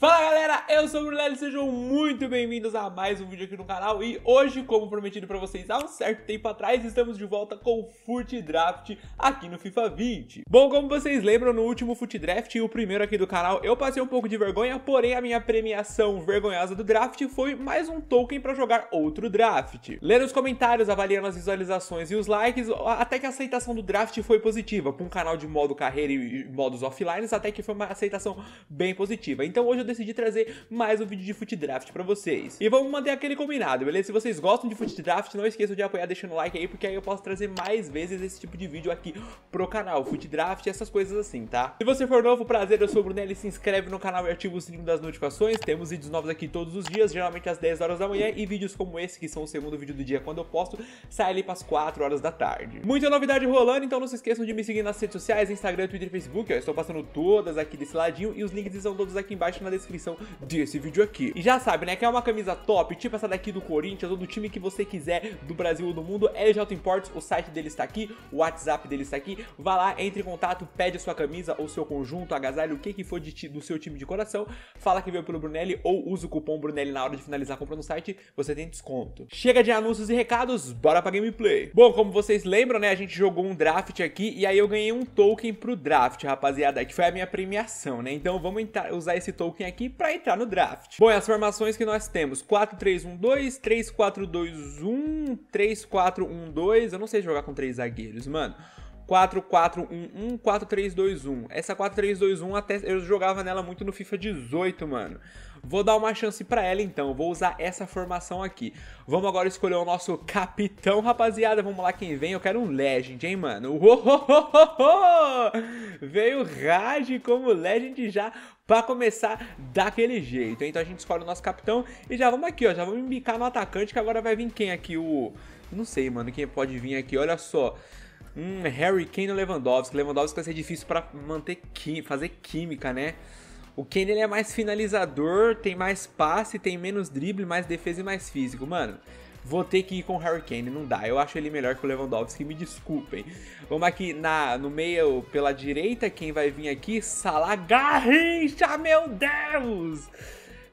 Fala galera, eu sou o Brulelli, sejam muito bem-vindos a mais um vídeo aqui no canal e hoje, como prometido para vocês há um certo tempo atrás, estamos de volta com o Foot Draft aqui no FIFA 20. Bom, como vocês lembram, no último Foot Draft, o primeiro aqui do canal, eu passei um pouco de vergonha, porém a minha premiação vergonhosa do draft foi mais um token para jogar outro draft. Lendo os comentários, avaliando as visualizações e os likes, até que a aceitação do draft foi positiva, com um canal de modo carreira e modos offline, até que foi uma aceitação bem positiva. Então hoje eu decidi trazer mais um vídeo de Foot Draft pra vocês. E vamos manter aquele combinado, beleza? Se vocês gostam de Foot Draft, não esqueçam de apoiar deixando o like aí, porque aí eu posso trazer mais vezes esse tipo de vídeo aqui pro canal, Foot Draft e essas coisas assim, tá? Se você for novo, prazer, eu sou o Brunelli, se inscreve no canal e ativa o sininho das notificações. Temos vídeos novos aqui todos os dias, geralmente às 10 horas da manhã, e vídeos como esse, que são o segundo vídeo do dia quando eu posto, sai ali pras 4 horas da tarde. Muita novidade rolando, então não se esqueçam de me seguir nas redes sociais, Instagram, Twitter e Facebook, ó, eu estou passando todas aqui desse ladinho, e os links estão todos aqui embaixo na descrição descrição desse vídeo aqui. E já sabe, né, que é uma camisa top, tipo essa daqui do Corinthians ou do time que você quiser do Brasil ou do mundo, LJ Imports, o site dele está aqui, o WhatsApp dele está aqui, vá lá, entre em contato, pede a sua camisa ou seu conjunto, agasalho, o que que for de, do seu time de coração, fala que veio pelo Brunelli ou usa o cupom Brunelli na hora de finalizar a compra no site, você tem desconto. Chega de anúncios e recados, bora pra gameplay. Bom, como vocês lembram, né, a gente jogou um draft aqui e aí eu ganhei um token pro draft, rapaziada, que foi a minha premiação, né, então vamos usar esse token aqui para entrar no draft. Bom, e as formações que nós temos: 4-3-1-2, 3-4-2-1, 3-4-1-2. Eu não sei jogar com três zagueiros, mano. 4-4-1-1, 4-3-2-1. Essa 4-3-2-1 até eu jogava nela muito no FIFA 18, mano. Vou dar uma chance para ela então, vou usar essa formação aqui. Vamos agora escolher o nosso capitão, rapaziada. Vamos lá quem vem, eu quero um Legend, hein, mano. Veio Raj como Legend já para começar daquele jeito. Então a gente escolhe o nosso capitão e já vamos aqui, ó. Já vamos embicar no atacante que agora vai vir quem aqui? O... Não sei, mano, quem pode vir aqui, olha só. Hum, Harry Kane ou Lewandowski? Lewandowski vai ser difícil pra manter quim... fazer química, né? O Kane ele é mais finalizador, tem mais passe, tem menos drible, mais defesa e mais físico. Mano, vou ter que ir com o Harry Kane, não dá. Eu acho ele melhor que o Lewandowski, me desculpem. Vamos aqui na, no meio, pela direita, quem vai vir aqui? Salah Garrincha, meu Deus!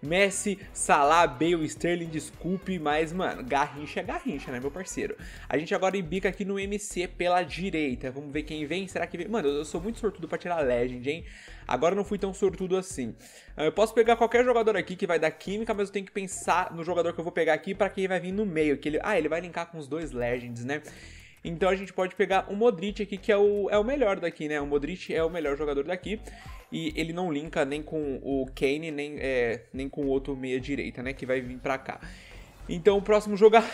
Messi, Salah, Bale, Sterling, desculpe, mas, mano, Garrincha é Garrincha, né, meu parceiro? A gente agora embica aqui no MC pela direita. Vamos ver quem vem. Será que vem? Mano, eu sou muito sortudo pra tirar Legend, hein? Agora eu não fui tão sortudo assim. Ah, eu posso pegar qualquer jogador aqui que vai dar química, mas eu tenho que pensar no jogador que eu vou pegar aqui para quem vai vir no meio. Que ele... Ah, ele vai linkar com os dois Legends, né? Então a gente pode pegar o Modric aqui, que é o, é o melhor daqui, né? O Modric é o melhor jogador daqui. E ele não linka nem com o Kane, nem, é, nem com o outro meia direita, né? Que vai vir pra cá. Então o próximo jogo.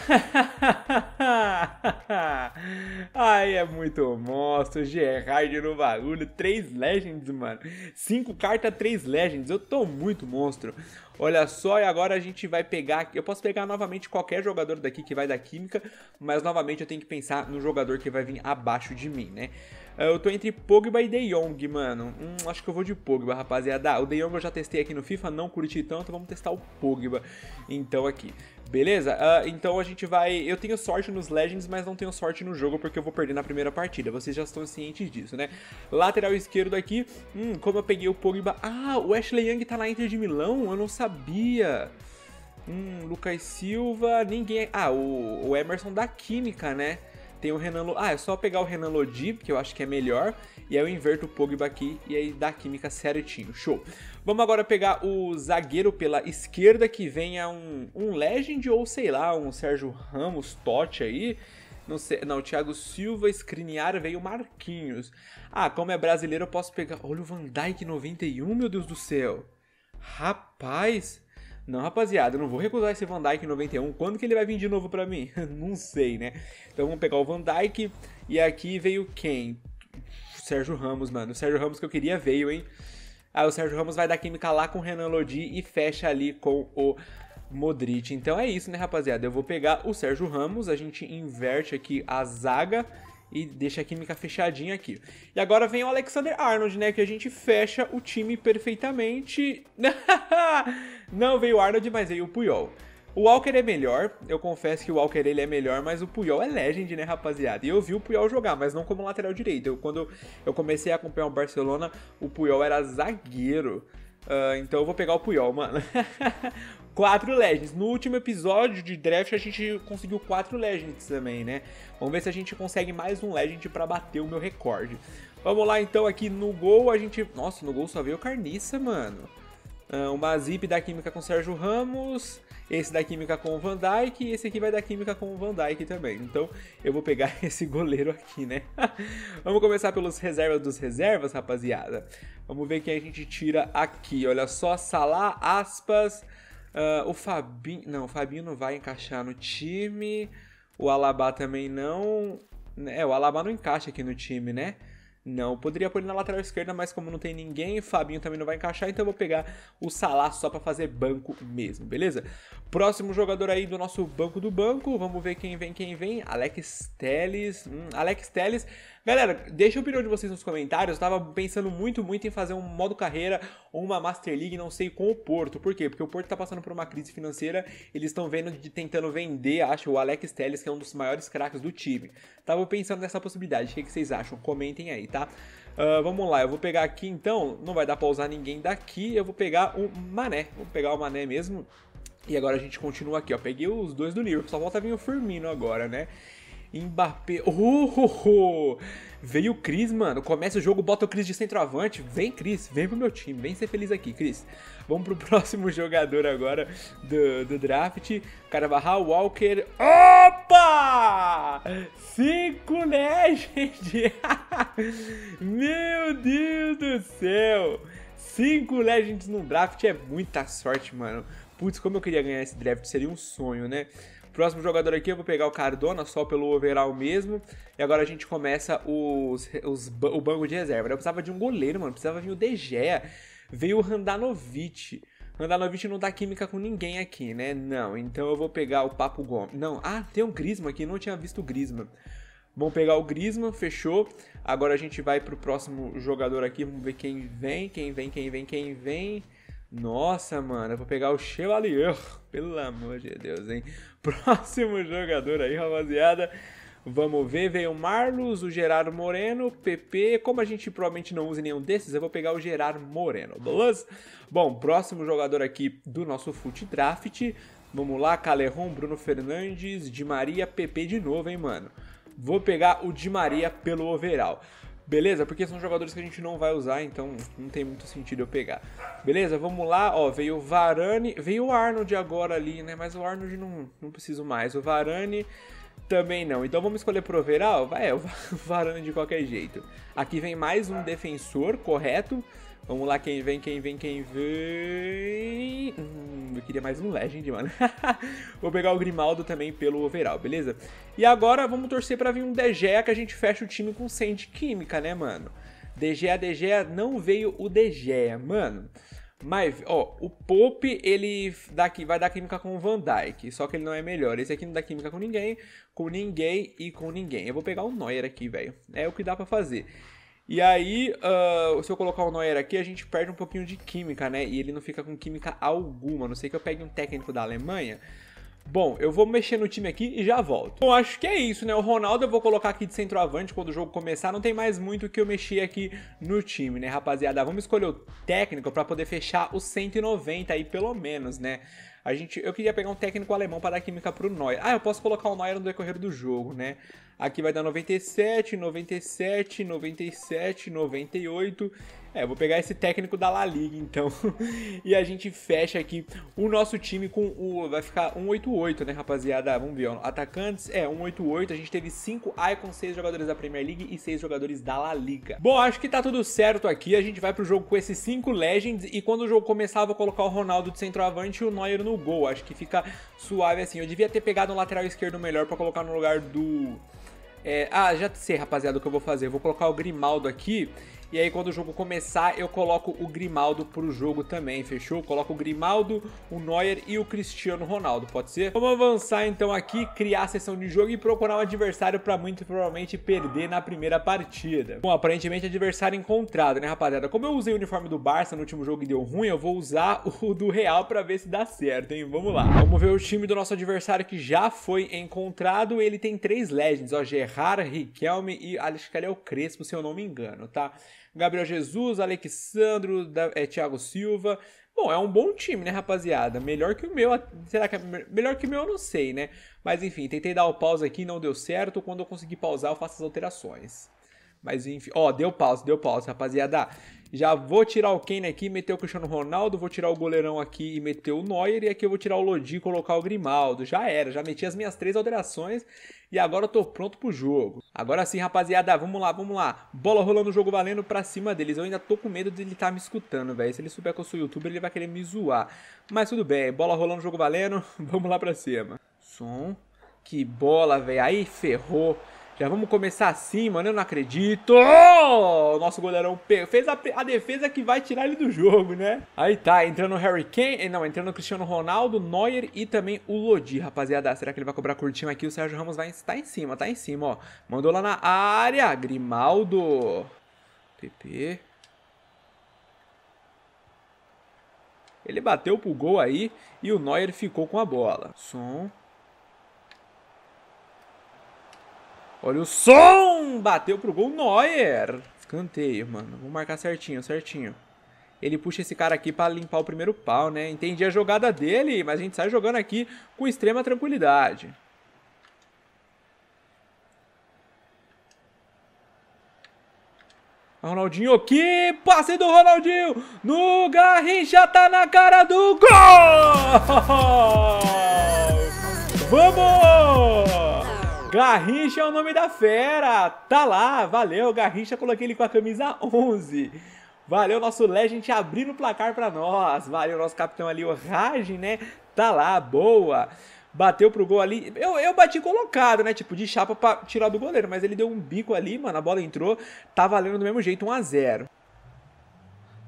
Ai, é muito monstro. Gerard é no bagulho. Três Legends, mano. Cinco cartas, três Legends. Eu tô muito monstro. Olha só, e agora a gente vai pegar. Eu posso pegar novamente qualquer jogador daqui que vai da química, mas novamente eu tenho que pensar no jogador que vai vir abaixo de mim, né? É, eu tô entre Pogba e De Jong, mano. Hum, acho que eu vou de Pogba, rapaziada. Ah, o De Jong eu já testei aqui no FIFA, não curti tanto, vamos testar o Pogba. Então aqui. Beleza? Uh, então a gente vai... Eu tenho sorte nos Legends, mas não tenho sorte no jogo porque eu vou perder na primeira partida. Vocês já estão cientes disso, né? Lateral esquerdo aqui. Hum, como eu peguei o Pogba... Ah, o Ashley Young tá na Inter de Milão? Eu não sabia. Hum, Lucas Silva... Ninguém... É, ah, o, o Emerson da Química, né? tem o Renan Lodi. Ah, é só pegar o Renan Lodi, que eu acho que é melhor. E aí eu inverto o Pogba aqui e aí dá a química certinho. Show. Vamos agora pegar o zagueiro pela esquerda, que venha um, um Legend ou sei lá, um Sérgio Ramos Totti aí. Não, sei, não, Thiago Silva, Scriniar, veio Marquinhos. Ah, como é brasileiro, eu posso pegar. Olha o Van Dyke 91, meu Deus do céu. Rapaz, não, rapaziada, eu não vou recusar esse Van Dyke 91. Quando que ele vai vir de novo para mim? não sei, né? Então vamos pegar o Van Dyke e aqui veio quem? Sérgio Ramos, mano. O Sérgio Ramos que eu queria veio, hein? Aí ah, o Sérgio Ramos vai dar química lá com o Renan Lodi e fecha ali com o Modric. Então é isso, né, rapaziada? Eu vou pegar o Sérgio Ramos, a gente inverte aqui a zaga e deixa a química fechadinha aqui. E agora vem o Alexander Arnold, né? Que a gente fecha o time perfeitamente. Não veio o Arnold, mas veio o Puyol. O Walker é melhor, eu confesso que o Walker ele é melhor, mas o Puyol é legend, né, rapaziada? E eu vi o Puyol jogar, mas não como lateral direito. Eu, quando eu comecei a acompanhar o Barcelona, o Puyol era zagueiro. Uh, então eu vou pegar o Puyol, mano. quatro Legends. No último episódio de draft a gente conseguiu quatro Legends também, né? Vamos ver se a gente consegue mais um Legend para bater o meu recorde. Vamos lá então aqui no gol a gente... Nossa, no gol só veio Carniça, mano. Ah, uma zip da Química com Sérgio Ramos, esse da Química com o Van Dyke e esse aqui vai da Química com o Van Dyke também. Então eu vou pegar esse goleiro aqui, né? Vamos começar pelos reservas dos reservas, rapaziada. Vamos ver quem a gente tira aqui. Olha só, Salah, aspas... Uh, o Fabinho. Não, o Fabinho não vai encaixar no time. O Alabá também não. Né, é, o Alabá não encaixa aqui no time, né? Não, poderia pôr ele na lateral esquerda, mas como não tem ninguém, o Fabinho também não vai encaixar, então eu vou pegar o Salah só para fazer banco mesmo, beleza? Próximo jogador aí do nosso banco do banco, vamos ver quem vem, quem vem. Alex Teles. Hum, Alex Teles Galera, deixa a opinião de vocês nos comentários. Eu tava pensando muito, muito em fazer um modo carreira ou uma Master League, não sei, com o Porto. Por quê? Porque o Porto tá passando por uma crise financeira. Eles estão vendo de tentando vender, acho, o Alex Telles, que é um dos maiores craques do time. Tava pensando nessa possibilidade. O que, que vocês acham? Comentem aí, tá? Uh, vamos lá, eu vou pegar aqui então. Não vai dar pra usar ninguém daqui. Eu vou pegar o Mané. Vou pegar o Mané mesmo. E agora a gente continua aqui, ó. Peguei os dois do Liverpool. só falta vir o Firmino agora, né? Mbappé. Oh, Veio o Cris, mano. Começa o jogo, bota o Cris de centroavante. Vem, Cris. Vem pro meu time. Vem ser feliz aqui, Cris. Vamos pro próximo jogador agora do, do draft. Carvajal, Walker. Opa! Cinco Legend! meu Deus do céu! Cinco Legends num draft é muita sorte, mano. Putz, como eu queria ganhar esse draft, seria um sonho, né? Próximo jogador aqui eu vou pegar o Cardona só pelo overall mesmo. E agora a gente começa os, os, o banco de reserva. Né? Eu precisava de um goleiro, mano. Precisava vir o De Gea. Veio o Randanovic. Randanovic não dá química com ninguém aqui, né? Não, então eu vou pegar o Papo Gomes. Não, ah, tem um Grisma aqui, não tinha visto o Grisma. Vamos pegar o Grisma, fechou. Agora a gente vai pro próximo jogador aqui, vamos ver quem vem, quem vem, quem vem, quem vem. Nossa, mano, eu vou pegar o Chevalier. Pelo amor de Deus, hein? Próximo jogador aí, rapaziada. Vamos ver, veio o Marlos, o Gerardo Moreno, PP. Como a gente provavelmente não usa nenhum desses, eu vou pegar o Gerardo Moreno, beleza? Bom, próximo jogador aqui do nosso Foot Draft. Vamos lá, Caleron, Bruno Fernandes, Di Maria, PP de novo, hein, mano? Vou pegar o Di Maria pelo overall. Beleza? Porque são jogadores que a gente não vai usar, então não tem muito sentido eu pegar. Beleza? Vamos lá, ó, veio o Varane, veio o Arnold agora ali, né? Mas o Arnold não, não preciso mais. O Varane também não. Então vamos escolher Proveral? Vai, é, o Varane de qualquer jeito. Aqui vem mais um defensor, correto? Vamos lá, quem vem, quem vem, quem vem. Hum, eu queria mais um Legend, mano. Vou pegar o Grimaldo também pelo overall, beleza? E agora vamos torcer pra vir um DGA que a gente fecha o time com Sand Química, né, mano? DGA, DGA, não veio o DGA, mano. Mas, ó, o Pope, ele dá, vai dar química com o Van Dyke, só que ele não é melhor. Esse aqui não dá química com ninguém, com ninguém e com ninguém. Eu vou pegar o Neuer aqui, velho. É o que dá pra fazer. E aí, uh, se eu colocar o Neuer aqui, a gente perde um pouquinho de química, né? E ele não fica com química alguma, a não sei que eu pegue um técnico da Alemanha. Bom, eu vou mexer no time aqui e já volto. Bom, acho que é isso, né? O Ronaldo eu vou colocar aqui de centroavante quando o jogo começar. Não tem mais muito que eu mexer aqui no time, né, rapaziada? Vamos escolher o técnico para poder fechar os 190 aí, pelo menos, né? A gente, eu queria pegar um técnico alemão para dar química pro Neuer. Ah, eu posso colocar o Neuer no decorrer do jogo, né? Aqui vai dar 97, 97, 97, 98 é, vou pegar esse técnico da La Liga, então. e a gente fecha aqui o nosso time com o. Vai ficar 188, né, rapaziada? Vamos ver, ó. Atacantes, é, 188. A gente teve 5 Icons, 6 jogadores da Premier League e 6 jogadores da La Liga. Bom, acho que tá tudo certo aqui. A gente vai pro jogo com esses 5 Legends. E quando o jogo começar, eu vou colocar o Ronaldo de centroavante e o Neuer no gol. Acho que fica suave assim. Eu devia ter pegado um lateral esquerdo melhor para colocar no lugar do. É, ah, já sei, rapaziada, o que eu vou fazer. Eu vou colocar o Grimaldo aqui e aí, quando o jogo começar, eu coloco o Grimaldo pro jogo também, fechou? Eu coloco o Grimaldo, o Neuer e o Cristiano Ronaldo, pode ser? Vamos avançar então aqui, criar a sessão de jogo e procurar um adversário para muito provavelmente perder na primeira partida. Bom, aparentemente adversário encontrado, né, rapaziada? Como eu usei o uniforme do Barça no último jogo e deu ruim, eu vou usar o do Real para ver se dá certo, hein? Vamos lá. Vamos ver o time do nosso adversário que já foi encontrado. Ele tem três legends, ó, Gerrard, Riquelme e acho que ele é o Crespo, se eu não me engano, tá? Gabriel Jesus, Alexandro, da, é, Thiago Silva. Bom, é um bom time, né, rapaziada? Melhor que o meu. Será que é melhor que o meu? Eu não sei, né? Mas enfim, tentei dar o pause aqui, não deu certo. Quando eu conseguir pausar, eu faço as alterações. Mas enfim, ó, deu pausa, deu pausa, rapaziada. Já vou tirar o Kane aqui, meter o Cristiano Ronaldo, vou tirar o goleirão aqui e meter o Neuer, e aqui eu vou tirar o Lodi e colocar o Grimaldo. Já era, já meti as minhas três alterações e agora eu tô pronto pro jogo. Agora sim, rapaziada, vamos lá, vamos lá. Bola rolando o jogo valendo pra cima deles. Eu ainda tô com medo de ele estar tá me escutando, velho. Se ele souber que eu sou youtuber, ele vai querer me zoar. Mas tudo bem, bola rolando o jogo valendo, vamos lá pra cima. Som, que bola, velho, aí ferrou. Já vamos começar assim, mano. Eu não acredito. Oh! Nosso goleirão fez a, a, defesa que vai tirar ele do jogo, né? Aí tá, entrando o Harry Kane. Eh, não, entrando o Cristiano Ronaldo, Neuer e também o Lodi, rapaziada. Será que ele vai cobrar curtinho aqui? O Sérgio Ramos vai tá em cima, tá em cima, ó. Mandou lá na área. Grimaldo. PP. Ele bateu pro gol aí e o Neuer ficou com a bola. Som. Olha o som! Bateu pro gol Neuer. Escanteio, mano. Vou marcar certinho, certinho. Ele puxa esse cara aqui pra limpar o primeiro pau, né? Entendi a jogada dele, mas a gente sai jogando aqui com extrema tranquilidade. Ronaldinho, que passe do Ronaldinho! No Garrincha tá na cara do gol! Vamos! Garrincha é o nome da fera! Tá lá, valeu, Garrincha, coloquei ele com a camisa 11. Valeu, nosso Legend abrindo o placar para nós. Valeu, nosso capitão ali, o Raj, né? Tá lá, boa. Bateu pro gol ali. Eu, eu bati colocado, né? Tipo, de chapa pra tirar do goleiro. Mas ele deu um bico ali, mano. A bola entrou. Tá valendo do mesmo jeito, 1x0.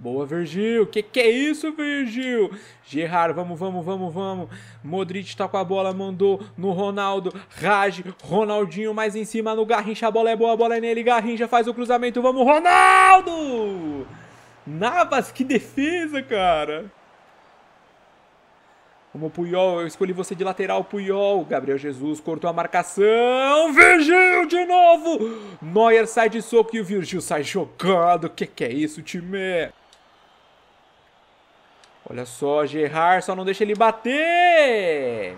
Boa, Virgil. Que que é isso, Virgil? Gerrard, vamos, vamos, vamos, vamos. Modric tá com a bola, mandou no Ronaldo. Raj, Ronaldinho mais em cima no Garrincha. A bola é boa, a bola é nele. Garrincha faz o cruzamento. Vamos, Ronaldo! Navas, que defesa, cara. Vamos, Puyol. Eu escolhi você de lateral, Puyol. Gabriel Jesus cortou a marcação. Virgil de novo. Neuer sai de soco e o Virgil sai jogando. Que que é isso, time? Olha só, Gerrard só não deixa ele bater.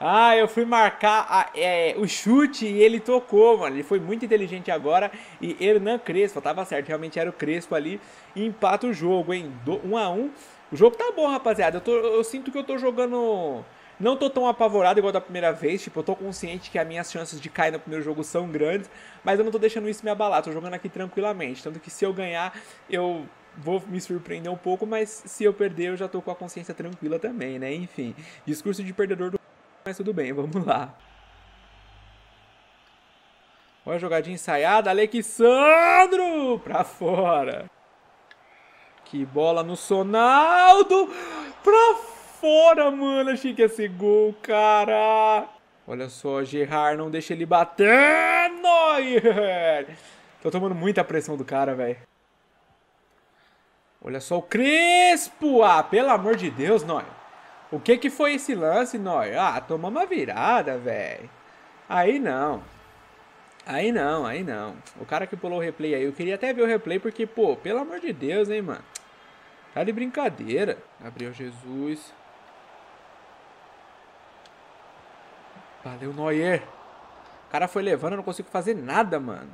Ah, eu fui marcar a, é, o chute e ele tocou, mano. Ele foi muito inteligente agora. E Hernan Crespo, tava certo, realmente era o Crespo ali. empata o jogo, hein? 1 x a 1 um. O jogo tá bom, rapaziada. Eu, tô, eu sinto que eu tô jogando. Não tô tão apavorado igual da primeira vez. Tipo, eu tô consciente que as minhas chances de cair no primeiro jogo são grandes. Mas eu não tô deixando isso me abalar. Tô jogando aqui tranquilamente. Tanto que se eu ganhar, eu vou me surpreender um pouco, mas se eu perder, eu já tô com a consciência tranquila também, né? Enfim, discurso de perdedor do. Mas tudo bem, vamos lá. Olha a jogadinha ensaiada, Alexandro! Pra fora. Que bola no Sonaldo! Pra fora, mano! Achei que ia ser gol, cara! Olha só, Gerrard não deixa ele bater! Neuer! Tô tomando muita pressão do cara, velho. Olha só o Crespo! Ah, pelo amor de Deus, Noia. O que que foi esse lance, Noia? Ah, tomamos uma virada, velho. Aí não. Aí não, aí não. O cara que pulou o replay aí, eu queria até ver o replay porque, pô, pelo amor de Deus, hein, mano. Tá de brincadeira. Gabriel Jesus. Valeu, Noier. O cara foi levando, eu não consigo fazer nada, mano.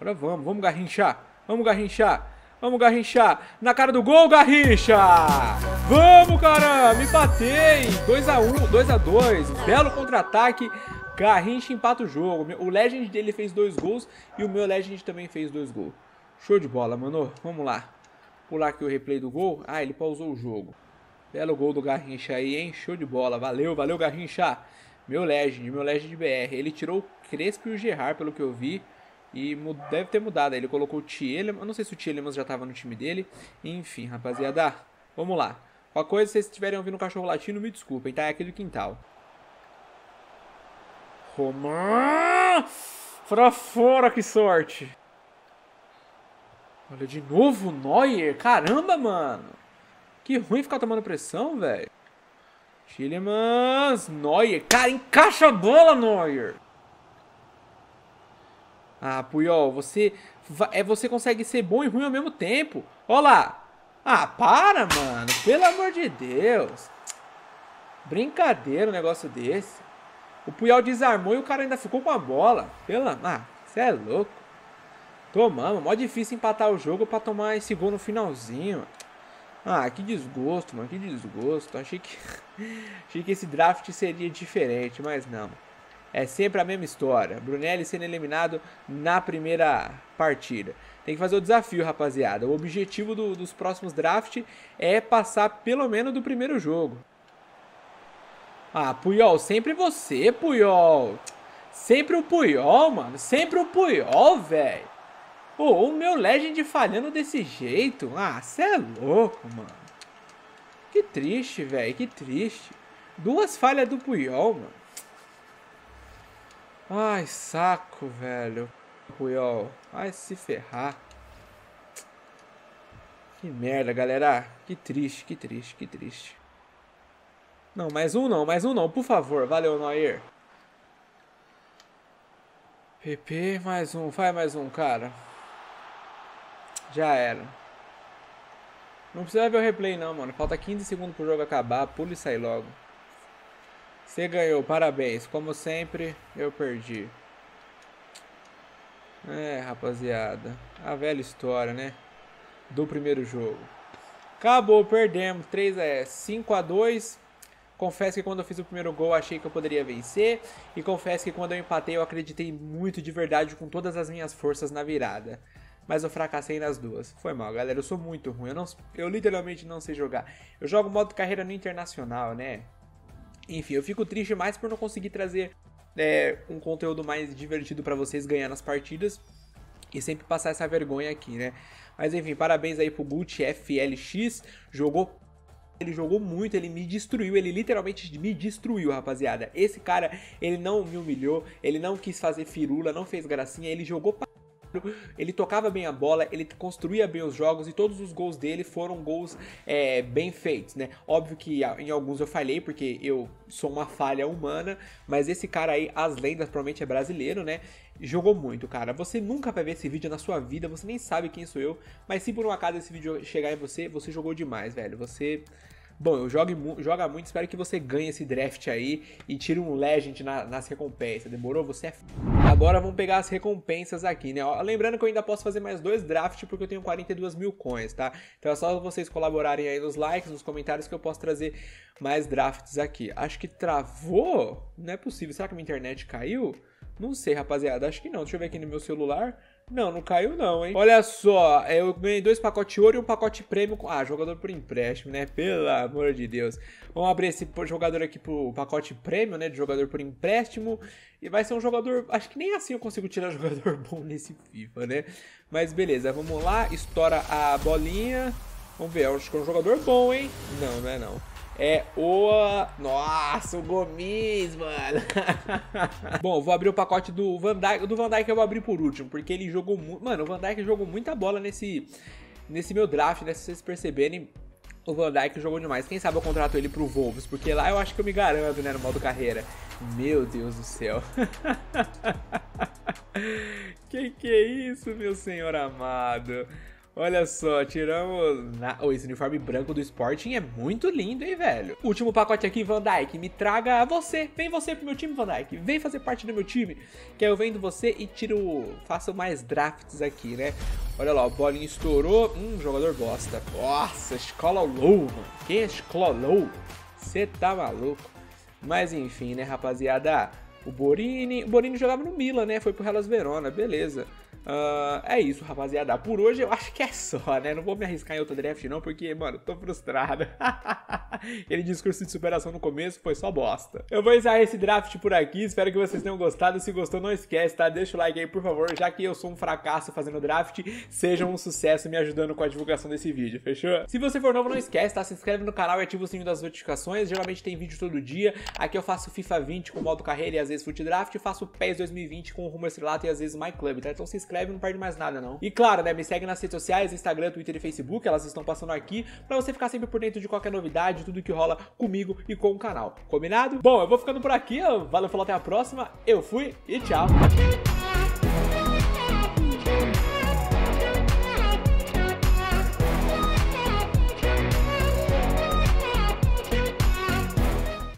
Agora vamos, vamos garrinchar. Vamos garrinchar. Vamos garrinchar. Na cara do gol, garrincha! Vamos, caramba, Me batei! 2x1, 2x2. Belo contra-ataque. Garrincha empata o jogo. O Legend dele fez dois gols e o meu Legend também fez dois gols. Show de bola, mano. Vamos lá. Pular aqui o replay do gol. Ah, ele pausou o jogo. Belo gol do Garrincha aí, hein? Show de bola. Valeu, valeu, Garrincha. Meu Legend, meu Legend BR. Ele tirou o Crespo e o Gerard, pelo que eu vi. E deve ter mudado. Ele colocou o Tielemans. Eu não sei se o Tielemans já estava no time dele. Enfim, rapaziada. Vamos lá. Uma coisa, se vocês estiverem ouvindo o cachorro latino, me desculpem, tá? É aquele quintal. Roman! Pra fora, que sorte! Olha, de novo o Neuer! Caramba, mano! Que ruim ficar tomando pressão, velho. Tillemans! Neuer! Cara, encaixa a bola, Neuer! Ah, Puyol, você é você consegue ser bom e ruim ao mesmo tempo. Olha lá. Ah, para, mano. Pelo amor de Deus. Brincadeira um negócio desse. O Puyol desarmou e o cara ainda ficou com a bola. Pela... Ah, você é louco. Tomamos. Mó difícil empatar o jogo pra tomar esse gol no finalzinho. Ah, que desgosto, mano. Que desgosto. Achei que, achei que esse draft seria diferente, mas não. É sempre a mesma história. Brunelli sendo eliminado na primeira partida. Tem que fazer o desafio, rapaziada. O objetivo do, dos próximos drafts é passar pelo menos do primeiro jogo. Ah, Puyol, sempre você, Puyol. Sempre o Puyol, mano. Sempre o Puyol, velho. Oh, o meu Legend falhando desse jeito. Ah, você é louco, mano. Que triste, velho. Que triste. Duas falhas do Puyol, mano. Ai, saco, velho. Puyol. Ai, se ferrar. Que merda, galera. Que triste, que triste, que triste. Não, mais um não, mais um não, por favor. Valeu, Noir. PP, mais um. Vai mais um, cara. Já era. Não precisa ver o replay não, mano. Falta 15 segundos pro jogo acabar. Pula e sai logo. Você ganhou, parabéns. Como sempre, eu perdi. É, rapaziada. A velha história, né? Do primeiro jogo. Acabou, perdemos. 3 a 5 é, a 2 Confesso que quando eu fiz o primeiro gol achei que eu poderia vencer. E confesso que quando eu empatei eu acreditei muito de verdade com todas as minhas forças na virada. Mas eu fracassei nas duas. Foi mal, galera. Eu sou muito ruim. Eu, não, eu literalmente não sei jogar. Eu jogo modo carreira no internacional, né? Enfim, eu fico triste mais por não conseguir trazer é, um conteúdo mais divertido para vocês ganhar nas partidas e sempre passar essa vergonha aqui, né? Mas enfim, parabéns aí pro Boot FLX, jogou ele jogou muito, ele me destruiu, ele literalmente me destruiu, rapaziada. Esse cara, ele não me humilhou, ele não quis fazer firula, não fez gracinha, ele jogou pra ele tocava bem a bola, ele construía bem os jogos e todos os gols dele foram gols é, bem feitos, né? Óbvio que ah, em alguns eu falhei porque eu sou uma falha humana, mas esse cara aí, as lendas, provavelmente é brasileiro, né? Jogou muito, cara. Você nunca vai ver esse vídeo na sua vida, você nem sabe quem sou eu, mas se por um acaso esse vídeo chegar em você, você jogou demais, velho. Você Bom, eu jogo, joga muito, espero que você ganhe esse draft aí e tire um Legend na, nas recompensas. Demorou? Você é f... Agora vamos pegar as recompensas aqui, né? lembrando que eu ainda posso fazer mais dois drafts porque eu tenho 42 mil coins, tá? Então é só vocês colaborarem aí nos likes, nos comentários que eu posso trazer mais drafts aqui. Acho que travou? Não é possível. Será que minha internet caiu? Não sei, rapaziada. Acho que não. Deixa eu ver aqui no meu celular. Não, não caiu não, hein? Olha só, é, eu ganhei dois pacotes ouro e um pacote prêmio. Com... Ah, jogador por empréstimo, né? Pelo amor de Deus. Vamos abrir esse jogador aqui pro pacote prêmio, né? De jogador por empréstimo. E vai ser um jogador... Acho que nem assim eu consigo tirar jogador bom nesse FIFA, né? Mas beleza, vamos lá. Estoura a bolinha. Vamos ver, acho que é um jogador bom, hein? Não, não é não é o. Nossa, o Gomes, mano. Bom, vou abrir o pacote do Van Dyke. Do Van Dyke eu vou abrir por último, porque ele jogou muito. Mano, o Van Dyke jogou muita bola nesse, nesse meu draft, né? Se vocês perceberem. O Van Dyke jogou demais. Quem sabe eu contrato ele pro Wolves, porque lá eu acho que eu me garanto, né, no modo carreira. Meu Deus do céu. que que é isso, meu senhor amado? Olha só, tiramos na... Oh, esse uniforme branco do Sporting é muito lindo, hein, velho? Último pacote aqui, Van Dyke, me traga você. Vem você pro meu time, Van Dyke. Vem fazer parte do meu time, que eu vendo você e tiro... Faço mais drafts aqui, né? Olha lá, o bolinho estourou. Hum, jogador bosta. Nossa, escola low, mano. Que escola low? Você tá maluco? Mas enfim, né, rapaziada? O Borini... O Borini jogava no Milan, né? Foi pro Hellas Verona, beleza. Uh, é isso, rapaziada. Por hoje eu acho que é só, né? Não vou me arriscar em outro draft, não, porque, mano, tô frustrado. Ele discurso de superação no começo foi só bosta. Eu vou encerrar esse draft por aqui. Espero que vocês tenham gostado. Se gostou, não esquece, tá? Deixa o like aí, por favor, já que eu sou um fracasso fazendo draft. Sejam um sucesso me ajudando com a divulgação desse vídeo, fechou? Se você for novo, não esquece, tá? Se inscreve no canal e ativa o sininho das notificações. Geralmente tem vídeo todo dia. Aqui eu faço FIFA 20 com modo carreira e às vezes foot draft. Eu faço PES 2020 com rumo estrelato e às vezes My Club, tá? Então se inscreve inscreve não perde mais nada, não. E claro, né, me segue nas redes sociais, Instagram, Twitter e Facebook, elas estão passando aqui, para você ficar sempre por dentro de qualquer novidade, tudo que rola comigo e com o canal. Combinado? Bom, eu vou ficando por aqui, valeu, falou, até a próxima, eu fui e tchau!